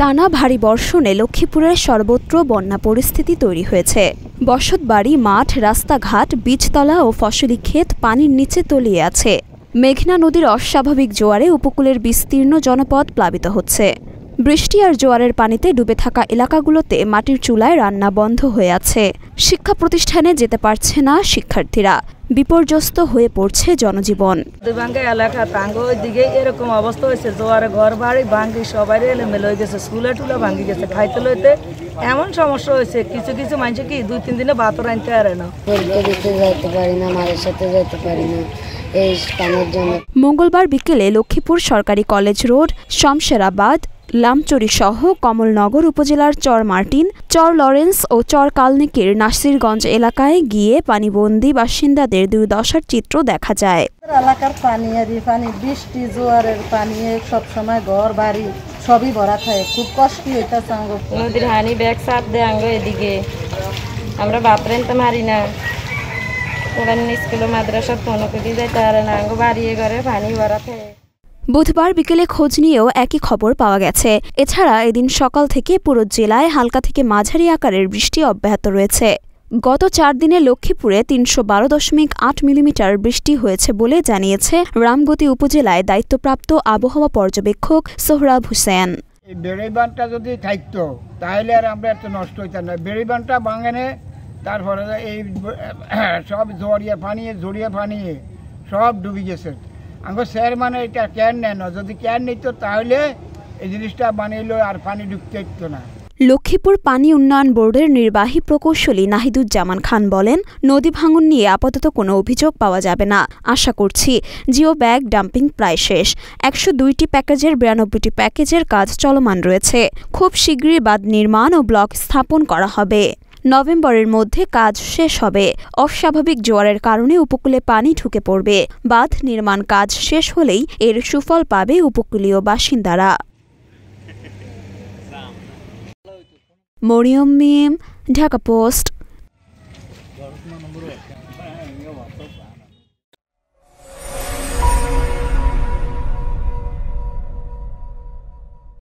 টানা ভারী বর্ষণে লক্ষ্মীপুরের সর্বত্র বন্যা পরিস্থিতি তৈরি হয়েছে বসত বাড়ি মাঠ রাস্তাঘাট বীজতলা ও ফসলি ক্ষেত পানির নিচে তলিয়ে আছে মেঘনা নদীর অস্বাভাবিক জোয়ারে উপকূলের বিস্তীর্ণ জনপদ প্লাবিত হচ্ছে বৃষ্টি আর জোয়ারের পানিতে ডুবে থাকা এলাকাগুলোতে মাটির চুলায় রান্না বন্ধ হয়ে আছে শিক্ষা প্রতিষ্ঠানে যেতে পারছে না শিক্ষার্থীরা বিপর্যস্ত হয়ে পড়ছে জনজীবন দিবাঙ্গে এলাকা তাঙ্গ দিকে এরকম অবস্থা হয়েছে জোয়ারে ঘর বাড়ি ভাঙ্গি সবাই এলেমেলে হয়ে গেছে স্কুলে টুলে ভাঙ্গি গেছে খাইতে লইতে এমন সমস্যা হয়েছে কিছু কিছু মানুষ কি দুই তিন দিনে ভাত রাঁধতে পারে না মায়ের সাথে যেতে পারি না মঙ্গলবার বিকেলে লক্ষ্মীপুর সরকারি কলেজ রোড শমশেরাবাদ লামচুরিসহ কমলনগর উপজেলার চর মার্টিন চর লরেন্স ও চর কালনিকের নাসিরগঞ্জ এলাকায় গিয়ে পানিবন্দি বাসিন্দাদের দুর্দশার চিত্র দেখা যায় এলাকার পানি পানি বৃষ্টি জোয়ারের পানি সবসময় ঘর বাড়ি সবই ভরা থাকে খুব কষ্ট সাঙ্গ নদীর হানি ব্যাগ সাপ দে আঙ্গ এদিকে আমরা বাপরেন তো মারি না ওরা স্কুল মাদ্রাসা ফোন করি যায় তারা না বাড়িয়ে ঘরে পানি ভরা থাকে বুধবার বিকেলে খোঁজ নিয়েও একই খবর পাওয়া গেছে এছাড়া এদিন সকাল থেকে পুরো জেলায় হালকা থেকে মাঝারি আকারের বৃষ্টি অব্যাহত রয়েছে গত চার দিনে লক্ষ্মীপুরে তিনশো বারো দশমিক আট মিলিমিটার বৃষ্টি হয়েছে বলে জানিয়েছে রামগতি উপজেলায় দায়িত্বপ্রাপ্ত আবহাওয়া পর্যবেক্ষক সোহরাব হুসেন বেড়িবানটা যদি থাকতো তাহলে আর আমরা এত নষ্ট হইতাম না বেড়িবানটা বাঙানে তারপরে এই সব জড়িয়ে পানিয়ে জড়িয়ে পানিয়ে সব ডুবে গেছে আমার স্যার মানে এটা কেন নেন যদি কেন নিত তাহলে এই জিনিসটা বানিয়েলো আর পানি ঢুকতে দিত না লক্ষ্মীপুর পানি উন্নয়ন বোর্ডের নির্বাহী প্রকৌশলী নাহিদুজ্জামান খান বলেন নদী ভাঙন নিয়ে আপাতত কোনো অভিযোগ পাওয়া যাবে না আশা করছি জিও ব্যাগ ডাম্পিং প্রায় শেষ একশো দুইটি প্যাকেজের বিরানব্বইটি প্যাকেজের কাজ চলমান রয়েছে খুব শীঘ্রই বাদ নির্মাণ ও ব্লক স্থাপন করা হবে নভেম্বরের মধ্যে কাজ শেষ হবে অস্বাভাবিক জোয়ারের কারণে উপকূলে পানি ঢুকে পড়বে বাঁধ নির্মাণ কাজ শেষ হলেই এর সুফল পাবে উপকূলীয় বাসিন্দারা মরিয়ম মিম ঢাকা পোস্ট